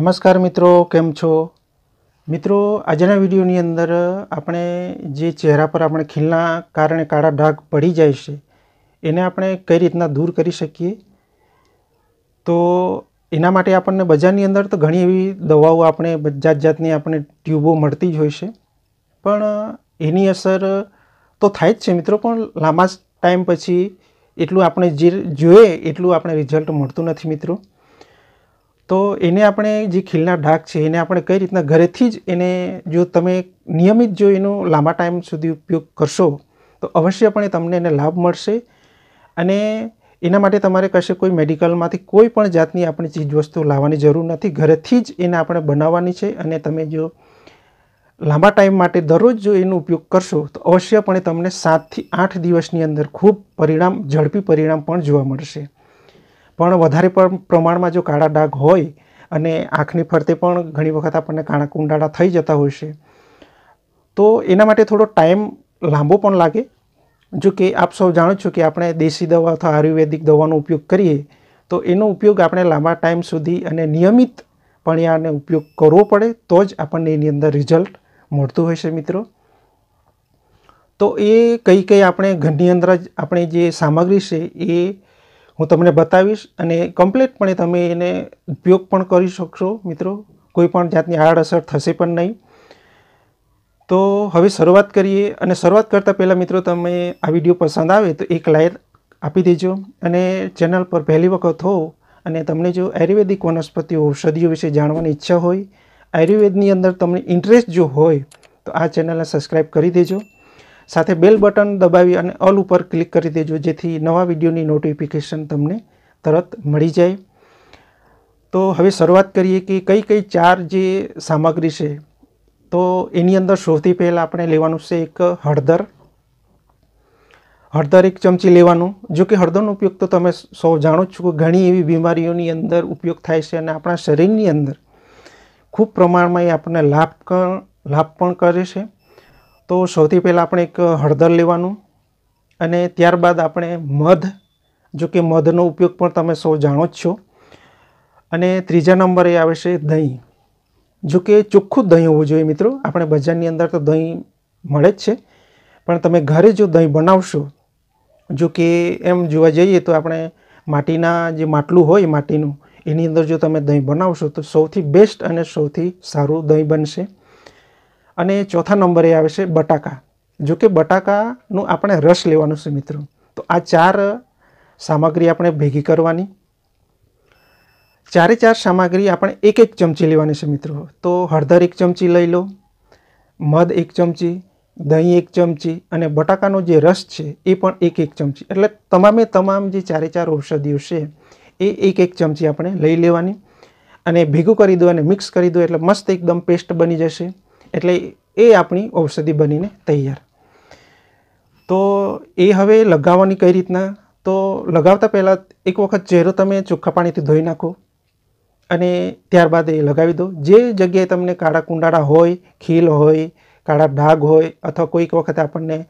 નમસ્કાર મિત્રો કેમ છો મિત્રો આજના વિડીયોની અંદર આપણે જે ચહેરા પર આપણે ખીલના કારણે કાળા ડાઘ પડી જાય છે એને આપણે કઈ રીતના દૂર કરી શકીએ તો એના માટે આપણને બજારની અંદર તો ઘણી એવી દવાઓ આપણે જાત જાતની આપણે ટ્યુબો મળતી જ હોય છે પણ એની અસર તો થાય જ છે મિત્રો પણ લાંબા ટાઈમ પછી એટલું આપણે જે જોઈએ એટલું આપણે રિઝલ્ટ મળતું નથી મિત્રો તો એને આપણે જે ખીલના ઢાક છે એને આપણે કઈ રીતના ઘરેથી જ એને જો તમે નિયમિત જો એનો લાંબા ટાઈમ સુધી ઉપયોગ કરશો તો અવશ્યપણે તમને એને લાભ મળશે અને એના માટે તમારે કશે કોઈ મેડિકલમાંથી કોઈ પણ જાતની આપણે ચીજવસ્તુ લાવવાની જરૂર નથી ઘરેથી જ એને આપણે બનાવવાની છે અને તમે જો લાંબા ટાઈમ માટે દરરોજ જો એનો ઉપયોગ કરશો તો અવશ્યપણે તમને સાતથી આઠ દિવસની અંદર ખૂબ પરિણામ ઝડપી પરિણામ પણ જોવા મળશે પણ વધારે પણ પ્રમાણમાં જો કાળા ડાઘ હોય અને આંખની ફરતે પણ ઘણી વખત આપણને કાણા કુંડાળા થઈ જતા હોય છે તો એના માટે થોડો ટાઈમ લાંબો પણ લાગે જો કે આપ સૌ જાણો છો કે આપણે દેશી દવા અથવા આયુર્વેદિક દવાનો ઉપયોગ કરીએ તો એનો ઉપયોગ આપણે લાંબા ટાઈમ સુધી અને નિયમિત પણ આને ઉપયોગ કરવો પડે તો જ આપણને એની અંદર રિઝલ્ટ મળતું હોય છે મિત્રો તો એ કઈ કઈ આપણે ઘરની અંદર જ આપણે જે સામગ્રી છે એ હું તમને બતાવીશ અને કમ્પ્લેટપણે તમે એને ઉપયોગ પણ કરી શકશો મિત્રો કોઈપણ પણ જાતની આડઅસર થશે પણ નહીં તો હવે શરૂઆત કરીએ અને શરૂઆત કરતાં પહેલાં મિત્રો તમે આ વિડીયો પસંદ આવે તો એક લાઈક આપી દેજો અને ચેનલ પર પહેલી વખત હો અને તમને જો આયુર્વેદિક વનસ્પતિઓ ઔષધિઓ વિશે જાણવાની ઈચ્છા હોય આયુર્વેદની અંદર તમને ઇન્ટરેસ્ટ જો હોય તો આ ચેનલને સબસ્ક્રાઈબ કરી દેજો સાથે બેલ બટન દબાવી અને ઓલ ઉપર ક્લિક કરી દેજો જેથી નવા વિડીયોની નોટિફિકેશન તમને તરત મળી જાય તો હવે શરૂઆત કરીએ કે કઈ કઈ ચાર જે સામગ્રી છે તો એની અંદર સૌથી પહેલાં આપણે લેવાનું છે એક હળદર હળદર એક ચમચી લેવાનું જો કે હળદરનો ઉપયોગ તો તમે સૌ જાણો જ છો કે ઘણી એવી બીમારીઓની અંદર ઉપયોગ થાય છે અને આપણા શરીરની અંદર ખૂબ પ્રમાણમાં એ આપણને લાભ લાભ પણ કરે છે તો સૌથી પહેલાં આપણે એક હળદર લેવાનું અને ત્યારબાદ આપણે મધ જો કે મધનો ઉપયોગ પણ તમે સૌ જાણો જ છો અને ત્રીજા નંબરે આવે છે દહીં જો કે ચોખ્ખું દહીં હોવું જોઈએ મિત્રો આપણે બજારની અંદર તો દહીં મળે જ છે પણ તમે ઘરે જો દહીં બનાવશો જો કે એમ જોવા જઈએ તો આપણે માટીના જે માટલું હોય માટીનું એની અંદર જો તમે દહીં બનાવશો તો સૌથી બેસ્ટ અને સૌથી સારું દહીં બનશે અને ચોથા નંબરે આવે છે બટાકા જો કે બટાકાનું આપણે રસ લેવાનું છે મિત્રો તો આ ચાર સામગ્રી આપણે ભેગી કરવાની ચારે ચાર સામગ્રી આપણે એક એક ચમચી લેવાની છે મિત્રો તો હળદર એક ચમચી લઈ લો મધ એક ચમચી દહીં એક ચમચી અને બટાકાનો જે રસ છે એ પણ એક એક ચમચી એટલે તમામે તમામ જે ચારે ચાર ઔષધિઓ છે એ એક એક ચમચી આપણે લઈ લેવાની અને ભેગું કરી દો અને મિક્સ કરી દો એટલે મસ્ત એકદમ પેસ્ટ બની જશે એટલે એ આપણી ઔષધિ બનીને તૈયાર તો એ હવે લગાવવાની કઈ રીતના તો લગાવતા પહેલાં એક વખત ચહેરો તમે ચોખ્ખા પાણીથી ધોઈ નાખો અને ત્યારબાદ એ લગાવી દો જે જગ્યાએ તમને કાળા કુંડાળા હોય ખીલ હોય કાળા ડાઘ હોય અથવા કોઈક વખતે આપણને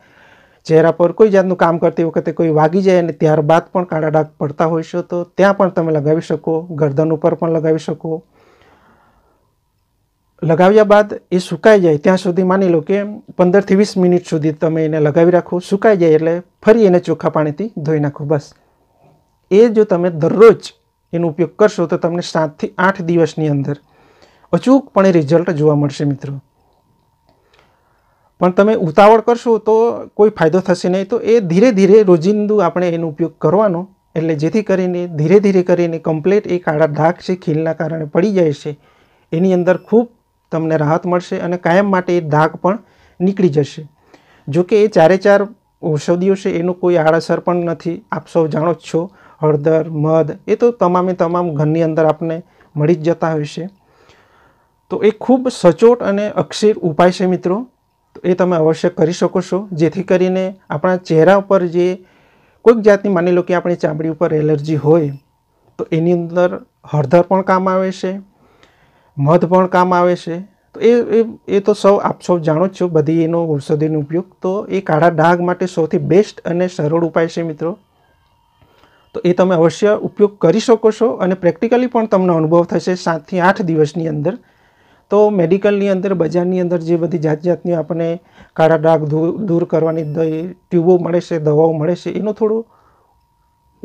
ચહેરા પર કોઈ જાતનું કામ કરતી વખતે કોઈ વાગી જાય અને ત્યારબાદ પણ કાળા ડાઘ પડતા હોય છે તો ત્યાં પણ તમે લગાવી શકો ગરદન ઉપર પણ લગાવી શકો લગાવ્યા બાદ એ સુકાઈ જાય ત્યાં સુધી માની લો કે પંદરથી વીસ મિનિટ સુધી તમે એને લગાવી રાખો સુકાઈ જાય એટલે ફરી એને ચોખ્ખા પાણીથી ધોઈ નાખો બસ એ જો તમે દરરોજ એનો ઉપયોગ કરશો તો તમને સાતથી આઠ દિવસની અંદર અચૂકપણે રિઝલ્ટ જોવા મળશે મિત્રો પણ તમે ઉતાવળ કરશો તો કોઈ ફાયદો થશે નહીં તો એ ધીરે ધીરે રોજિંદુ આપણે એનો ઉપયોગ કરવાનો એટલે જેથી કરીને ધીરે ધીરે કરીને કમ્પ્લેટ એ કાળા ડાઘ છે ખીલના કારણે પડી જાય છે એની અંદર ખૂબ તમને રાહત મળશે અને કાયમ માટે એ ધાક પણ નીકળી જશે જોકે એ ચારે ચાર ઔષધિઓ છે એનું કોઈ આડઅસર પણ નથી આપ સૌ જાણો જ છો હળદર મધ એ તો તમામે તમામ ઘરની અંદર આપને મળી જ જતા હોય છે તો એ ખૂબ સચોટ અને અક્ષીર ઉપાય છે મિત્રો તો એ તમે અવશ્ય કરી શકો છો જેથી કરીને આપણા ચહેરા ઉપર જે કોઈક જાતની માની લો કે આપણી ચામડી ઉપર એલર્જી હોય તો એની અંદર હળદર પણ કામ આવે છે મધ પણ કામ આવે છે તો એ એ તો સૌ આપ સૌ જાણો જ છો બધી એનો ઔષધિનો ઉપયોગ તો એ કાળા ડાઘ માટે સૌથી બેસ્ટ અને સરળ ઉપાય છે મિત્રો તો એ તમે અવશ્ય ઉપયોગ કરી શકો છો અને પ્રેક્ટિકલી પણ તમને અનુભવ થશે સાતથી આઠ દિવસની અંદર તો મેડિકલની અંદર બજારની અંદર જે બધી જાત જાતની આપણને કાળા ડાઘ દૂર કરવાની ટ્યુબો મળે છે દવાઓ મળે છે એનો થોડો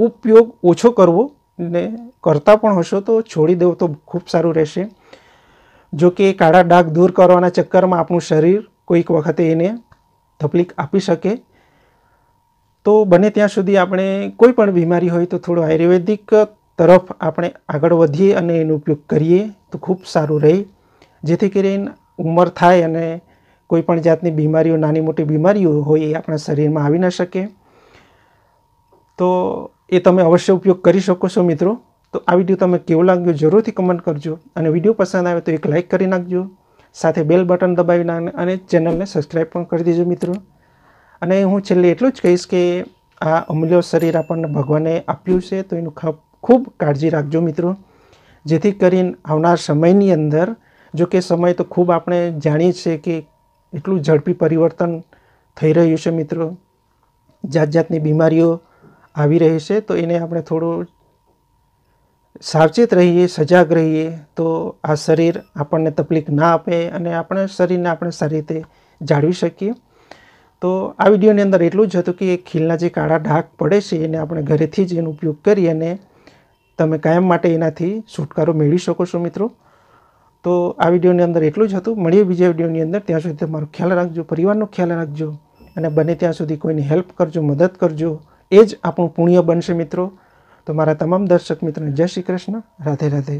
ઉપયોગ ઓછો કરવો ને કરતા પણ હશો તો છોડી દેવો તો ખૂબ સારું રહેશે જો કે એ કાળા ડાઘ દૂર કરવાના ચક્કરમાં આપણું શરીર કોઈક વખતે એને તકલીફ આપી શકે તો બને ત્યાં સુધી આપણે કોઈ પણ બીમારી હોય તો થોડું આયુર્વેદિક તરફ આપણે આગળ વધીએ અને એનો ઉપયોગ કરીએ તો ખૂબ સારું રહે જેથી કરીને ઉંમર થાય અને કોઈ પણ જાતની બીમારીઓ નાની મોટી બીમારીઓ હોય એ આપણા શરીરમાં આવી ન શકે તો એ તમે અવશ્ય ઉપયોગ કરી શકો છો મિત્રો તો આ વિડીયો તમને કેવો લાગ્યો જરૂરથી કમેન્ટ કરજો અને વિડીયો પસંદ આવે તો એક લાઇક કરી નાખજો સાથે બેલ બટન દબાવી નાખને અને ચેનલને સબસ્ક્રાઈબ પણ કરી દેજો મિત્રો અને હું છેલ્લે એટલું જ કહીશ કે આ અમૂલ્ય શરીર આપણને ભગવાને આપ્યું છે તો એનું ખૂબ કાળજી રાખજો મિત્રો જેથી કરીને આવનાર સમયની અંદર જો કે સમય તો ખૂબ આપણે જાણીએ છીએ કે એટલું ઝડપી પરિવર્તન થઈ રહ્યું છે મિત્રો જાત જાતની બીમારીઓ આવી રહી છે તો એને આપણે થોડું સાવચેત રહીએ સજાગ રહીએ તો આ શરીર આપણને તકલીફ ના આપે અને આપણે શરીરને આપણે સારી રીતે જાળવી શકીએ તો આ વિડીયોની અંદર એટલું જ હતું કે ખીલના જે કાળા ડાઘ પડે છે એને આપણે ઘરેથી જ એનો ઉપયોગ કરી અને તમે કાયમ માટે એનાથી છુટકારો મેળવી શકો છો મિત્રો તો આ વિડીયોની અંદર એટલું જ હતું મળીએ બીજા વિડીયોની અંદર ત્યાં સુધી તમારો ખ્યાલ રાખજો પરિવારનો ખ્યાલ રાખજો અને બને ત્યાં સુધી કોઈની હેલ્પ કરજો મદદ કરજો એ જ આપણું પુણ્ય બનશે મિત્રો તો મારા તમામ દર્શક મિત્રોને જય શ્રી કૃષ્ણ રાધે રાધે